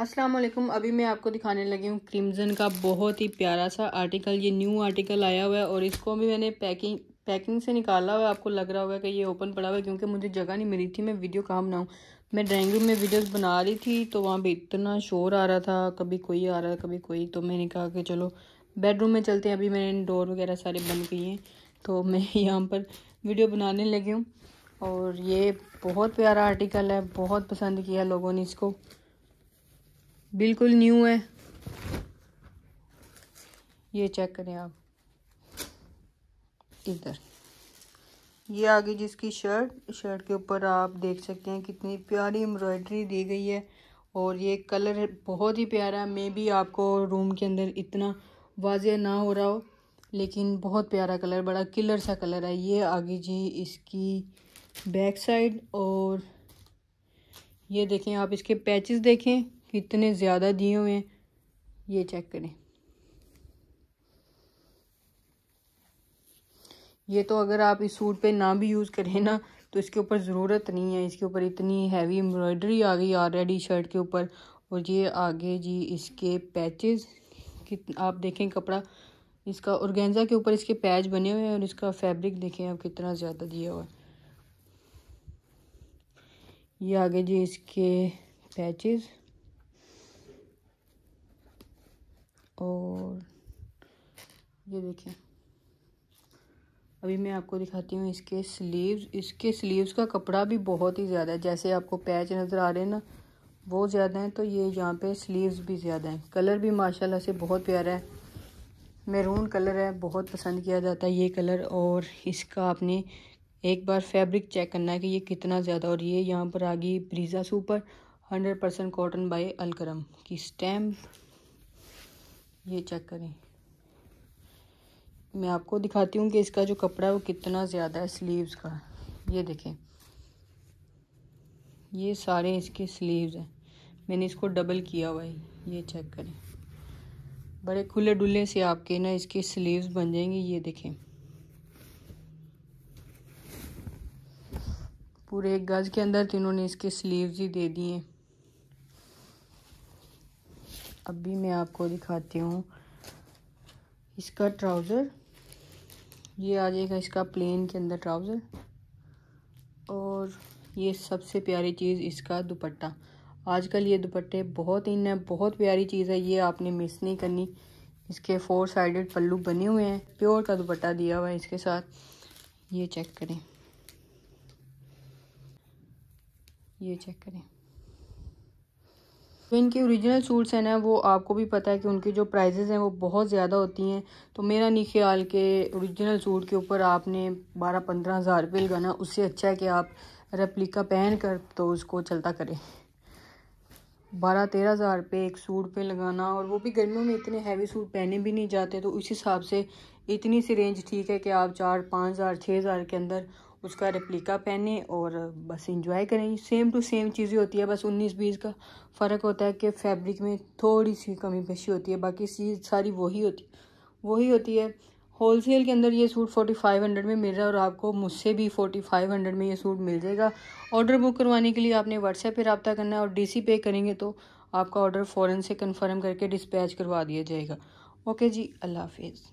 अस्सलाम वालेकुम अभी मैं आपको दिखाने लगी हूँ क्रिम्ज़न का बहुत ही प्यारा सा आर्टिकल ये न्यू आर्टिकल आया हुआ है और इसको भी मैंने पैकिंग पैकिंग से निकाला हुआ है आपको लग रहा होगा कि ये ओपन पड़ा हुआ है क्योंकि मुझे जगह नहीं मिली थी मैं वीडियो कहाँ बनाऊँ मैं ड्राइंग रूम में वीडियोस बना रही थी तो वहाँ पर इतना शोर आ रहा था कभी कोई आ रहा था कभी कोई तो मैंने कहा कि चलो बेडरूम में चलते हैं अभी मैंने डोर वगैरह सारे बंद किए हैं तो मैं यहाँ पर वीडियो बनाने लगी हूँ और ये बहुत प्यारा आर्टिकल है बहुत पसंद किया लोगों ने इसको बिल्कुल न्यू है ये चेक करें आप इधर ये आ गई जिसकी शर्ट शर्ट के ऊपर आप देख सकते हैं कितनी प्यारी एम्ब्रॉयडरी दी गई है और ये कलर बहुत ही प्यारा मे भी आपको रूम के अंदर इतना वाजिया ना हो रहा हो लेकिन बहुत प्यारा कलर बड़ा किलर सा कलर है ये आगे जी इसकी बैक साइड और ये देखें आप इसके पैचेस देखें कितने ज़्यादा दिए हुए हैं ये चेक करें ये तो अगर आप इस सूट पे ना भी यूज़ करें ना तो इसके ऊपर ज़रूरत नहीं है इसके ऊपर इतनी हैवी एम्ब्रॉयडरी आ गई ऑलरेडी शर्ट के ऊपर और ये आगे जी इसके पैचेस कित आप देखें कपड़ा इसका औरगेंजा के ऊपर इसके पैच बने हुए हैं और इसका फैब्रिक देखें आप कितना ज़्यादा दिया हुआ है ये आगे जी इसके पैचेज़ ये देखिए अभी मैं आपको दिखाती हूँ इसके स्लीव्स इसके स्लीव्स का कपड़ा भी बहुत ही ज़्यादा है जैसे आपको पैच नज़र आ रहे हैं ना वो ज़्यादा हैं तो ये यहाँ पे स्लीव्स भी ज़्यादा हैं कलर भी माशाल्लाह से बहुत प्यारा है मेरून कलर है बहुत पसंद किया जाता है ये कलर और इसका आपने एक बार फैब्रिक चेक करना है कि ये कितना ज़्यादा और ये यहाँ पर आ गई Brezza super hundred percent cotton by अलक्रम की स्टैम्प ये चेक करें मैं आपको दिखाती हूँ कि इसका जो कपड़ा है वो कितना ज़्यादा है स्लीव्स का ये देखें ये सारे इसके स्लीव्स हैं मैंने इसको डबल किया हुआ है ये चेक करें बड़े खुले डुल्ले से आपके ना इसके स्लीव्स बन जाएंगे ये देखें पूरे एक गज के अंदर तो इन्होंने इसके स्लीव्स ही दे दिए अभी मैं आपको दिखाती हूँ इसका ट्राउज़र ये आ जाएगा इसका प्लेन के अंदर ट्राउज़र और ये सबसे प्यारी चीज़ इसका दुपट्टा आजकल ये दुपट्टे बहुत इन है बहुत प्यारी चीज़ है ये आपने मिस नहीं करनी इसके फोर साइडेड पल्लू बने हुए हैं प्योर का दुपट्टा दिया हुआ है इसके साथ ये चेक करें ये चेक करें तो इनके ओरिजिनल सूट्स हैं ना वो आपको भी पता है कि उनकी जो प्राइजेज़ हैं वो बहुत ज़्यादा होती हैं तो मेरा नहीं ख्याल के ओरिजिनल सूट के ऊपर आपने बारह पंद्रह हज़ार रुपये लगाना उससे अच्छा है कि आप रेप्लिका पहन कर तो उसको चलता करें बारह तेरह हज़ार रुपये एक सूट पे लगाना और वो भी गर्मियों में इतने हैवी सूट पहने भी नहीं जाते तो उस हिसाब से इतनी सी रेंज ठीक है कि आप चार पाँच हज़ार छः हज़ार के अंदर उसका रेप्लिका पहने और बस इंजॉय करें सेम टू सेम चीज़ें होती है बस उन्नीस बीस का फ़र्क होता है कि फैब्रिक में थोड़ी सी कमी पेशी होती है बाकी चीज़ सारी वही होती वही होती है होल सेल के अंदर ये सूट फोर्टी फाइव हंड्रेड में मिल रहा है और आपको मुझसे भी फोर्टी फाइव हंड्रेड में ये सूट मिल जाएगा ऑर्डर बुक करवाने के लिए आपने व्हाट्सएप पर रबता करना है और डीसी पे करेंगे तो आपका ऑर्डर फ़ौरन से कन्फर्म करके डिस्पैच करवा दिया जाएगा ओके जी अल्लाह हाफिज़